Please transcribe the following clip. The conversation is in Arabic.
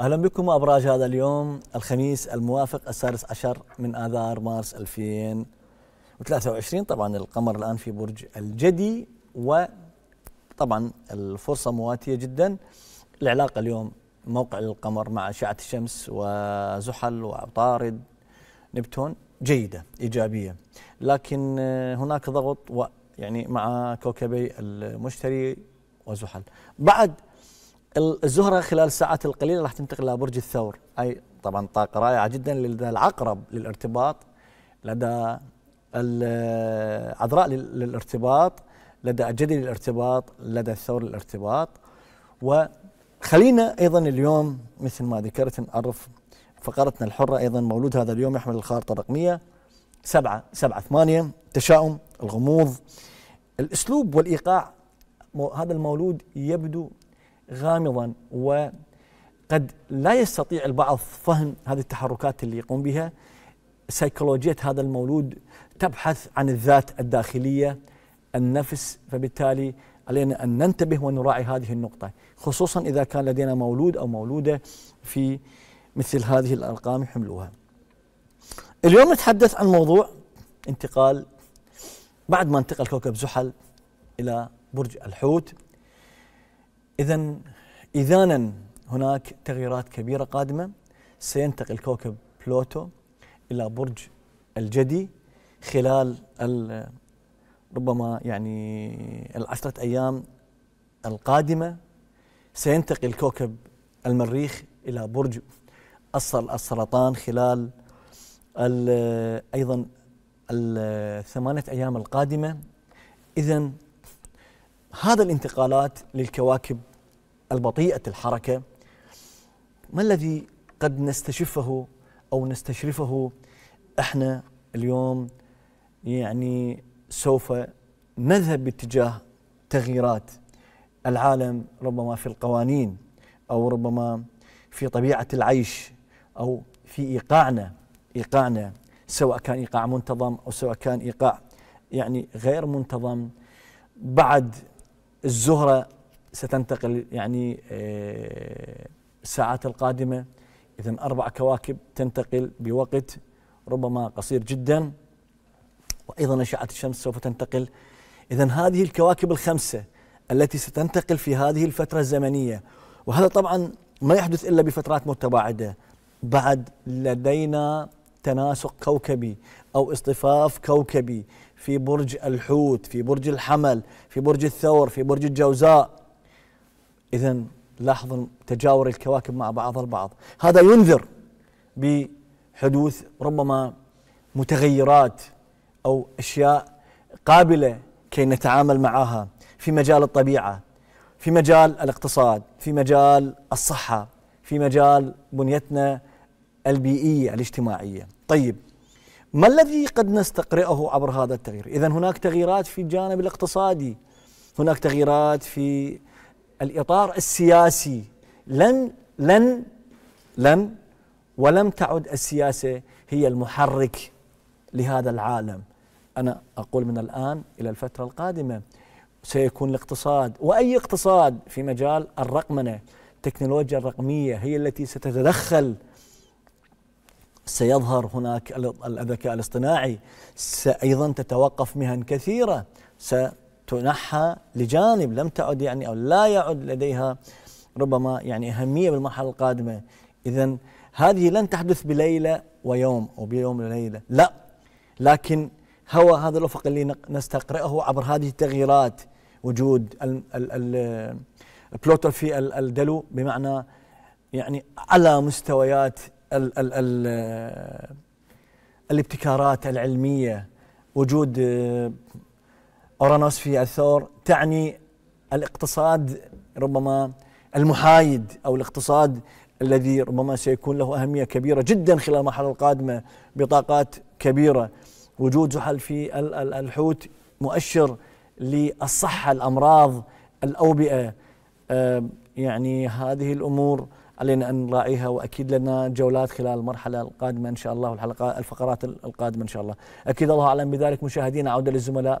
اهلا بكم أبراج هذا اليوم الخميس الموافق السادس عشر من اذار مارس 2023 طبعا القمر الان في برج الجدي وطبعا الفرصه مواتيه جدا العلاقه اليوم موقع القمر مع اشعه الشمس وزحل وعطارد نبتون جيده ايجابيه لكن هناك ضغط و يعني مع كوكبي المشتري وزحل بعد الزهرة خلال الساعات القليلة راح تنتقل إلى برج الثور أي طبعا طاقة رائعة جدا لدى العقرب للارتباط لدى العذراء للارتباط لدى الجدي للارتباط لدى الثور للارتباط وخلينا أيضا اليوم مثل ما ذكرت نعرف فقرتنا الحرة أيضا مولود هذا اليوم يحمل الخارطة الرقمية سبعة سبعة ثمانية تشاؤم الغموض الأسلوب والإيقاع هذا المولود يبدو غامضا وقد لا يستطيع البعض فهم هذه التحركات اللي يقوم بها سيكولوجية هذا المولود تبحث عن الذات الداخلية النفس فبالتالي علينا أن ننتبه ونراعي هذه النقطة خصوصا إذا كان لدينا مولود أو مولودة في مثل هذه الأرقام يحملوها اليوم نتحدث عن موضوع انتقال بعد ما انتقل كوكب زحل إلى برج الحوت إذا إذانا هناك تغييرات كبيرة قادمة سينتقل كوكب بلوتو إلى برج الجدي خلال ربما يعني العشرة أيام القادمة سينتقل كوكب المريخ إلى برج السرطان خلال ال أيضا الثمانية أيام القادمة إذا هذا الانتقالات للكواكب البطيئة الحركة ما الذي قد نستشفه أو نستشرفه احنا اليوم يعني سوف نذهب باتجاه تغييرات العالم ربما في القوانين أو ربما في طبيعة العيش أو في إيقاعنا إيقاعنا سواء كان إيقاع منتظم أو سواء كان إيقاع يعني غير منتظم بعد الزهرة ستنتقل يعني آه، الساعات القادمة إذا أربع كواكب تنتقل بوقت ربما قصير جدا وأيضا أشعة الشمس سوف تنتقل إذا هذه الكواكب الخمسة التي ستنتقل في هذه الفترة الزمنية وهذا طبعا ما يحدث إلا بفترات متباعدة بعد لدينا تناسق كوكبي أو اصطفاف كوكبي في برج الحوت في برج الحمل في برج الثور في برج الجوزاء إذا لاحظوا تجاور الكواكب مع بعضها البعض هذا ينذر بحدوث ربما متغيرات أو أشياء قابلة كي نتعامل معها في مجال الطبيعة في مجال الاقتصاد في مجال الصحة في مجال بنيتنا البيئية الاجتماعية طيب ما الذي قد نستقرئه عبر هذا التغيير؟ اذا هناك تغييرات في الجانب الاقتصادي هناك تغييرات في الاطار السياسي لن لن لن ولم تعد السياسه هي المحرك لهذا العالم انا اقول من الان الى الفتره القادمه سيكون الاقتصاد واي اقتصاد في مجال الرقمنه التكنولوجيا الرقميه هي التي ستتدخل سيظهر هناك الذكاء الاصطناعي سأيضا تتوقف مهن كثيرة ستنحى لجانب لم تعد يعني أو لا يعد لديها ربما يعني أهمية بالمرحلة القادمة إذا هذه لن تحدث بليلة ويوم أو بيوم وليلة لا لكن هو هذا الأفق اللي نستقرئه عبر هذه التغييرات وجود البلوتر في الدلو بمعنى يعني على مستويات ال ال ال الابتكارات العلميه وجود آه، اورانوس في الثور تعني الاقتصاد ربما المحايد او الاقتصاد الذي ربما سيكون له اهميه كبيره جدا خلال المرحله القادمه بطاقات كبيره وجود زحل في الحوت مؤشر للصحه الامراض الاوبئه آه، يعني هذه الامور علينا أن نراعيها وأكيد لنا جولات خلال المرحلة القادمة إن شاء الله والحلقات الفقرات القادمة إن شاء الله أكيد الله أعلم بذلك مشاهدينا عودة للزملاء